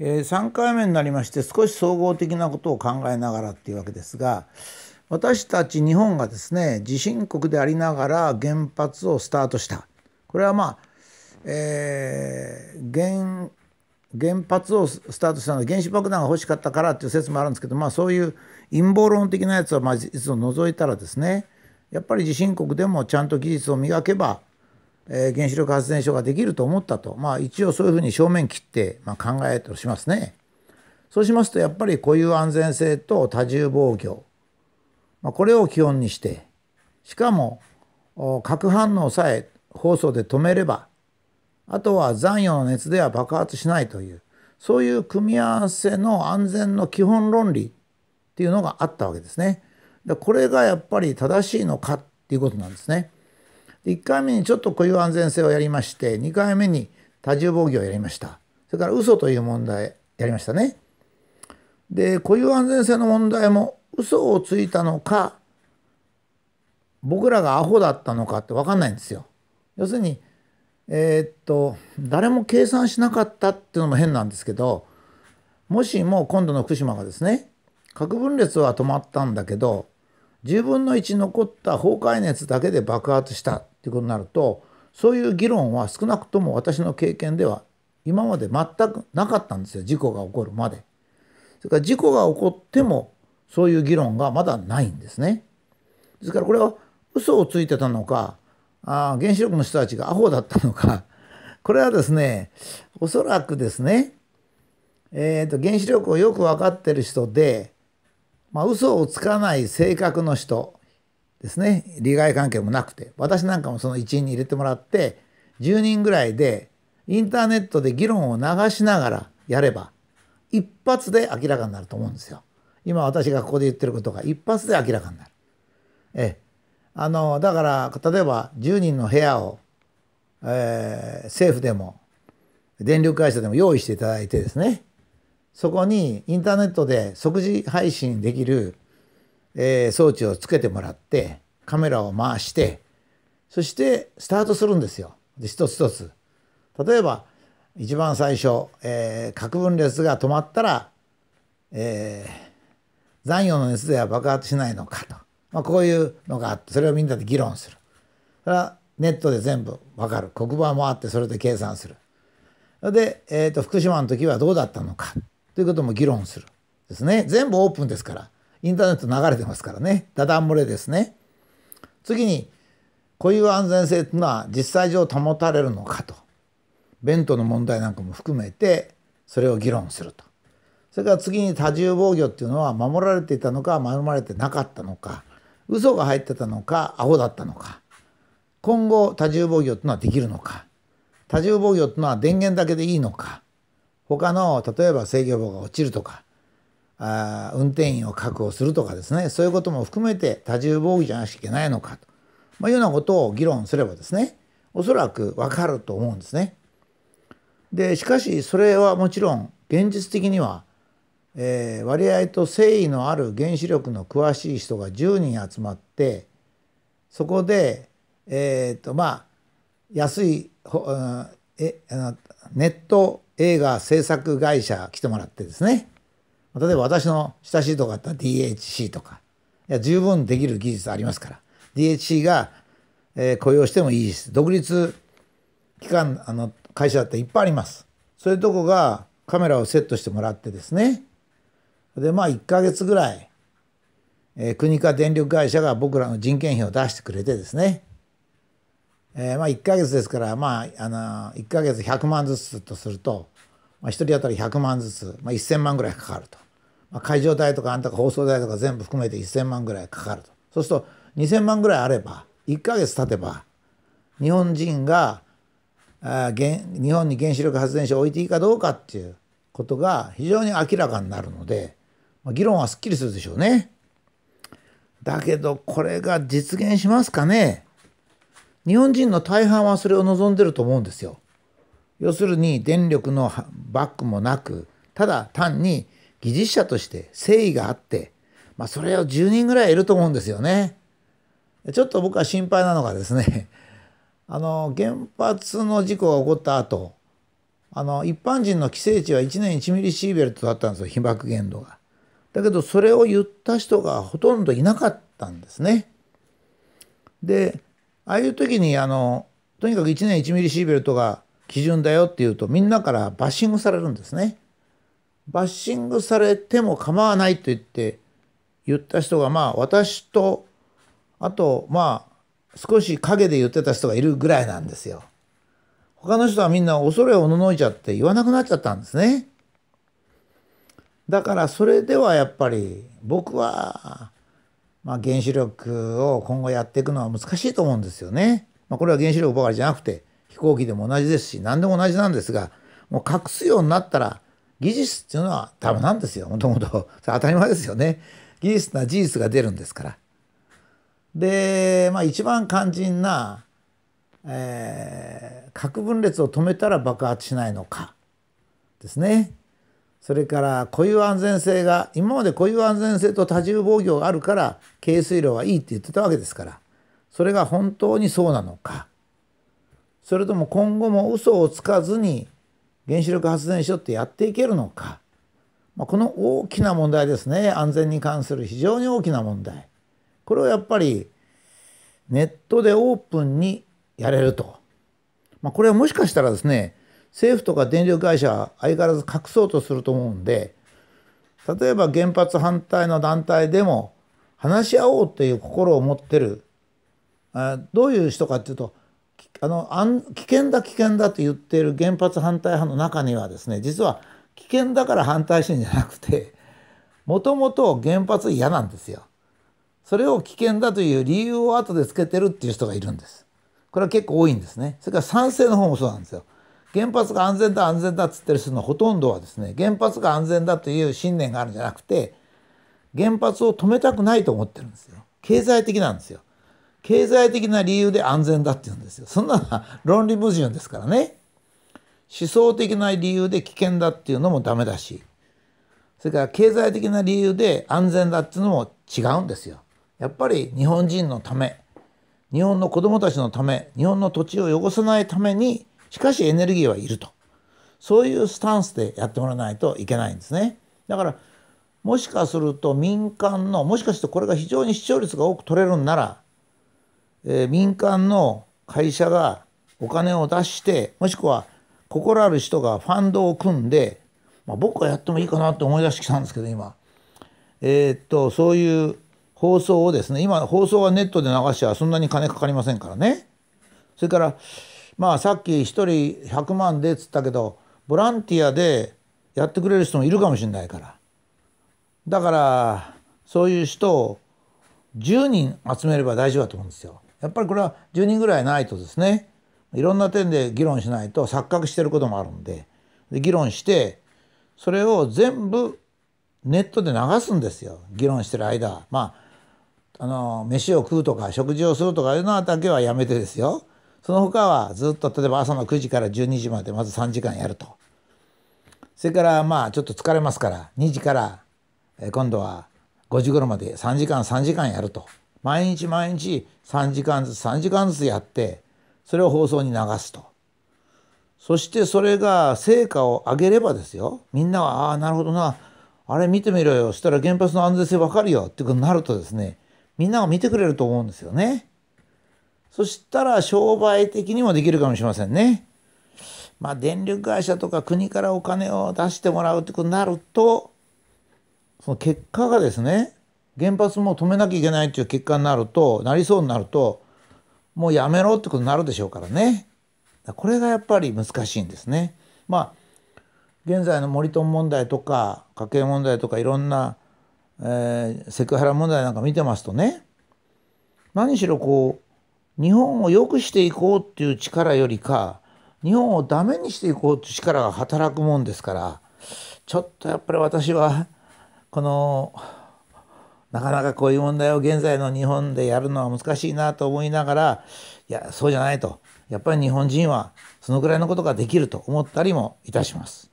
えー、3回目になりまして少し総合的なことを考えながらっていうわけですが私たち日本がですね地震国でありながら原発をスタートしたこれはまあ、えー、原原発をスタートしたのは原子爆弾が欲しかったからっていう説もあるんですけど、まあ、そういう陰謀論的なやつはまず除いたらですねやっぱり地震国でもちゃんと技術を磨けばえー、原子力発電所ができると思ったと、まあ、一応そういうふうに正面切って、まあ、考えとしますね。そうしますとやっぱり固有安全性と多重防御、まあ、これを基本にしてしかも核反応さえ放送で止めればあとは残余の熱では爆発しないというそういう組み合わせの安全の基本論理っていうのがあったわけですね。でこれがやっぱり正しいのかっていうことなんですね。1回目にちょっと固有安全性をやりまして2回目に多重防御をやりましたそれから嘘という問題やりましたねで固有安全性の問題も嘘をついたのか僕らがアホだったのかって分かんないんですよ要するにえー、っと誰も計算しなかったっていうのも変なんですけどもしも今度の福島がですね核分裂は止まったんだけど10分の1残った崩壊熱だけで爆発したっていうことになるとそういう議論は少なくとも私の経験では今まで全くなかったんですよ事故が起こるまで。それから事故が起こってもそういう議論がまだないんですね。ですからこれは嘘をついてたのかあ原子力の人たちがアホだったのか これはですねおそらくですね、えーと、と原子力をよく分かってる人でまあ、嘘をつかない性格の人ですね利害関係もなくて私なんかもその一員に入れてもらって10人ぐらいでインターネットで議論を流しながらやれば一発で明らかになると思うんですよ。今私がここで言ってることが一発で明らかになる。ええ、あのだから例えば10人の部屋を、えー、政府でも電力会社でも用意していただいてですねそこにインターネットで即時配信できる、えー、装置をつけてもらってカメラを回してそしてスタートするんですよで一つ一つ例えば一番最初、えー、核分裂が止まったら、えー、残余の熱では爆発しないのかと、まあ、こういうのがあってそれをみんなで議論するそれはネットで全部わかる黒板もあってそれで計算するで、えーと福島の時はどうだったのかということも議論するですね全部オープンですからインターネット流れてますからねダダ漏れですね次に固有安全性というのは実際上保たれるのかと弁当の問題なんかも含めてそれを議論するとそれから次に多重防御っていうのは守られていたのか守られてなかったのか嘘が入ってたのかアホだったのか今後多重防御っていうのはできるのか多重防御っていうのは電源だけでいいのか他の例えば制御棒が落ちるとかあ運転員を確保するとかですねそういうことも含めて多重防御じゃなきゃいけないのかと、まあ、いうようなことを議論すればですねおそらくわかると思うんですね。でしかしそれはもちろん現実的には、えー、割合と誠意のある原子力の詳しい人が10人集まってそこでえっ、ー、とまあ安い、うん、えネット映画制作会社来てもらってですね例えば私の親しいとこあった DHC とかいや十分できる技術ありますから DHC が、えー、雇用してもいいし独立機関あの会社だっていっぱいありますそういうとこがカメラをセットしてもらってですねでまあ1ヶ月ぐらい、えー、国か電力会社が僕らの人件費を出してくれてですねえー、まあ1か月ですから、まあ、あの1か月100万ずつとすると、まあ、1人当たり100万ずつ、まあ、1,000万ぐらいかかると、まあ、会場代とかあんたか放送代とか全部含めて1,000万ぐらいかかるとそうすると2,000万ぐらいあれば1か月経てば日本人があ原日本に原子力発電所を置いていいかどうかっていうことが非常に明らかになるので、まあ、議論はすっきりするでしょうね。だけどこれが実現しますかね日本人の大半はそれを望んでると思うんですよ。要するに電力のバックもなくただ単に技術者として誠意があって、まあ、それを10人ぐらいいると思うんですよね。ちょっと僕は心配なのがですね あの原発の事故が起こった後あの一般人の規制値は1年1ミリシーベルトだったんですよ被爆限度が。だけどそれを言った人がほとんどいなかったんですね。でああいう時にあのとにかく1年1ミリシーベルトが基準だよっていうとみんなからバッシングされるんですね。バッシングされても構わないと言って言った人がまあ私とあとまあ少し陰で言ってた人がいるぐらいなんですよ。他の人はみんな恐れをおののいちゃって言わなくなっちゃったんですね。だからそれではやっぱり僕はまあ、原子力を今後やっていくのは難しいと思うんですよね。まあ、これは原子力ばかりじゃなくて飛行機でも同じですし何でも同じなんですがもう隠すようになったら技術っていうのはダメなんですよもともと。当たり前ですよね。技術な事実が出るんですから。で、まあ、一番肝心な、えー、核分裂を止めたら爆発しないのかですね。それから固有安全性が今まで固有安全性と多重防御があるから軽水炉はいいって言ってたわけですからそれが本当にそうなのかそれとも今後も嘘をつかずに原子力発電所ってやっていけるのか、まあ、この大きな問題ですね安全に関する非常に大きな問題これをやっぱりネットでオープンにやれると、まあ、これはもしかしたらですね政府とか電力会社は相変わらず隠そうとすると思うんで例えば原発反対の団体でも話し合おうという心を持ってるあどういう人かっていうとあの危険だ危険だと言っている原発反対派の中にはですね実は危険だから反対してんじゃなくてもともと原発嫌なんですよ。それを危険だという理由を後でつけてるっていう人がいるんです。これは結構多いんですね。それから賛成の方もそうなんですよ。原発が安全だ安全だっつってる人のほとんどはですね原発が安全だという信念があるんじゃなくて原発を止めたくないと思ってるんですよ経済的なんですよ経済的な理由で安全だって言うんですよそんなの論理矛盾ですからね思想的な理由で危険だっていうのもダメだしそれから経済的な理由で安全だっていうのも違うんですよやっぱり日本人のため日本の子供たちのため日本の土地を汚さないためにしかしエネルギーはいるとそういうスタンスでやってもらわないといけないんですね。だからもしかすると民間のもしかしてこれが非常に視聴率が多く取れるんなら、えー、民間の会社がお金を出してもしくは心ある人がファンドを組んで、まあ、僕がやってもいいかなって思い出してきたんですけど今、えー、っとそういう放送をですね今放送はネットで流しはそんなに金かかりませんからねそれからまあさっき1人100万でっつったけどボランティアでやってくれる人もいるかもしれないからだからそういう人を10人集めれば大丈夫だと思うんですよ。やっぱりこれは10人ぐらいないとですねいろんな点で議論しないと錯覚してることもあるんでで議論してそれを全部ネットで流すんですよ議論してる間まああの飯を食うとか食事をするとかいうのだけはやめてですよその他はずっと例えば朝の9時から12時までまず3時間やるとそれからまあちょっと疲れますから2時から今度は5時頃まで3時間3時間やると毎日毎日3時間ずつ3時間ずつやってそれを放送に流すとそしてそれが成果を上げればですよみんなはああなるほどなあれ見てみろよしたら原発の安全性わかるよってことになるとですねみんなが見てくれると思うんですよね。そしたら商売的にもできるかもしれませんね。まあ、電力会社とか国からお金を出してもらうってことになると、その結果がですね、原発も止めなきゃいけないっていう結果になると、なりそうになると、もうやめろってことになるでしょうからね。これがやっぱり難しいんですね。まあ、現在の森友問題とか、家計問題とかいろんな、えー、セクハラ問題なんか見てますとね、何しろこう、日本を良くしていこうっていう力よりか日本をダメにしていこうっていう力が働くもんですからちょっとやっぱり私はこのなかなかこういう問題を現在の日本でやるのは難しいなと思いながらいやそうじゃないとやっぱり日本人はそのぐらいのことができると思ったりもいたします。